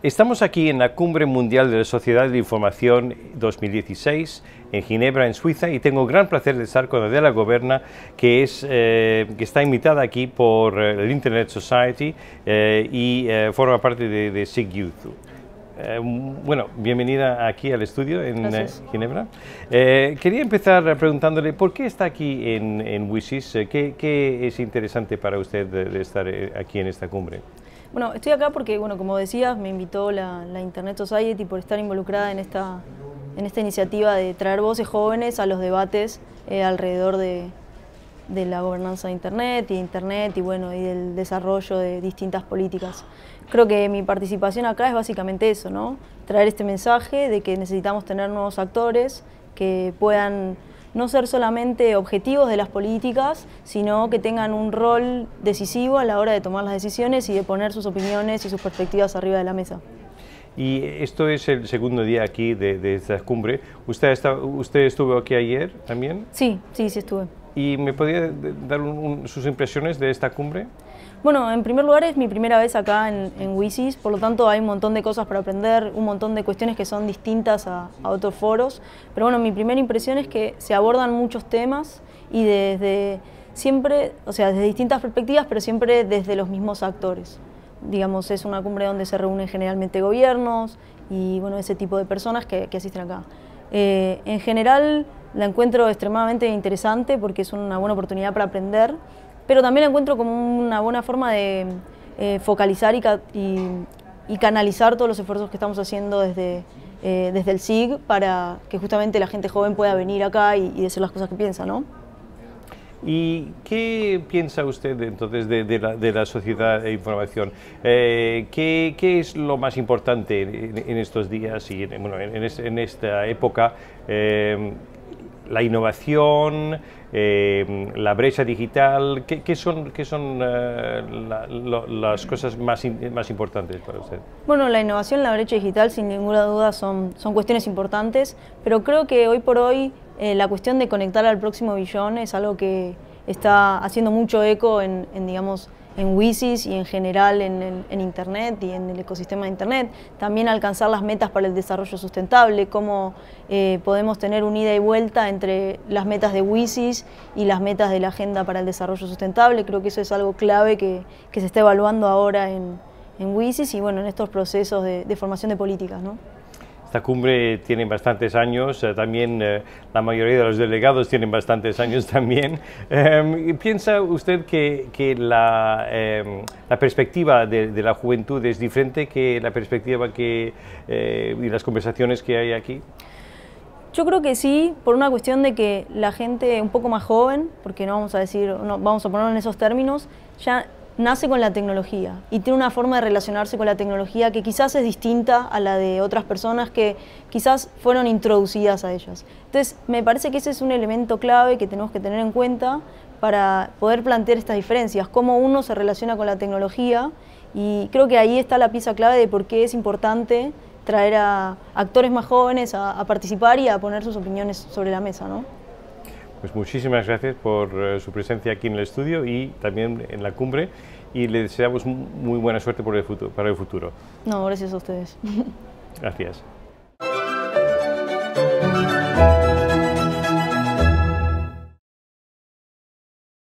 Estamos aquí en la Cumbre Mundial de la Sociedad de Información 2016 en Ginebra, en Suiza, y tengo gran placer de estar con Adela Goberna, que, es, eh, que está invitada aquí por eh, el Internet Society eh, y forma parte de, de bueno, bienvenida aquí al estudio en Ginebra. quería empezar preguntándole por qué está aquí en, WISIS, ¿Qué, es interesante para usted de estar aquí en esta cumbre. Bueno, estoy acá porque, bueno, como decías, me invitó la, Internet Society por estar involucrada en esta, en esta iniciativa de traer voces jóvenes a los debates eh, alrededor de, la gobernanza de Internet y Internet y, bueno, y del desarrollo de distintas políticas. Creo que mi participación acá es básicamente eso, ¿no? Traer este mensaje de que necesitamos tener nuevos actores que puedan no ser solamente objetivos de las políticas, sino que tengan un rol decisivo a la hora de tomar las decisiones y de poner sus opiniones y sus perspectivas arriba de la mesa. Y esto es el segundo día aquí de, de esta cumbre. ¿Usted, está, ¿Usted estuvo aquí ayer también? Sí, sí, sí estuve. ¿Y me podría dar sus impresiones de esta cumbre? Bueno, en primer lugar es mi primera vez acá en, WISIS, por lo tanto hay un montón de cosas para aprender, un montón de cuestiones que son distintas a, otros foros, pero bueno, mi primera impresión es que se abordan muchos temas y desde siempre, o sea, desde distintas perspectivas, pero siempre desde los mismos actores. Digamos, es una cumbre donde se reúnen generalmente gobiernos y bueno, ese tipo de personas que, asisten acá. Eh, en general, la encuentro extremadamente interesante porque es una buena oportunidad para aprender, pero también la encuentro como una buena forma de eh, focalizar y, canalizar todos los esfuerzos que estamos haciendo desde, eh, desde el SIG para que justamente la gente joven pueda venir acá y, decir las cosas que piensa, ¿no? ¿Y qué piensa usted entonces de, la, sociedad de información? Eh, ¿qué, es lo más importante en, estos días y en, esta época? la innovación, eh, la brecha digital, ¿qué, son, son eh, las cosas más, más importantes para usted? Bueno, la innovación, la brecha digital, sin ninguna duda, son, son cuestiones importantes, pero creo que hoy por hoy eh, la cuestión de conectar al próximo billón es algo que está haciendo mucho eco en, en digamos, en WISIS y en general en, Internet y en el ecosistema de Internet. También alcanzar las metas para el desarrollo sustentable, cómo eh, podemos tener un ida y vuelta entre las metas de WISIS y las metas de la Agenda para el Desarrollo Sustentable. Creo que eso es algo clave que, se está evaluando ahora en, WISIS y bueno, en estos procesos de, formación de políticas. Esta cumbre tiene bastantes años, eh, también eh, la mayoría de los delegados tienen bastantes años también. Em, ¿Piensa usted que, em, la, perspectiva de, la juventud es diferente que la perspectiva que, eh, y las conversaciones que hay aquí? Yo creo que sí, por una cuestión de que la gente un poco más joven, porque no vamos a decir, no, vamos a ponerlo en esos términos, ya nace con la tecnología y tiene una forma de relacionarse con la tecnología que quizás es distinta a la de otras personas que quizás fueron introducidas a ellas. Entonces, me parece que ese es un elemento clave que tenemos que tener en cuenta para poder plantear estas diferencias, cómo uno se relaciona con la tecnología y creo que ahí está la pieza clave de por qué es importante traer a actores más jóvenes a, participar y a poner sus opiniones sobre la mesa. ¿no? Pues muchísimas gracias por eh, su presencia aquí en el estudio y también en la cumbre y le deseamos muy buena suerte para el futuro. No, gracias a ustedes. Gracias.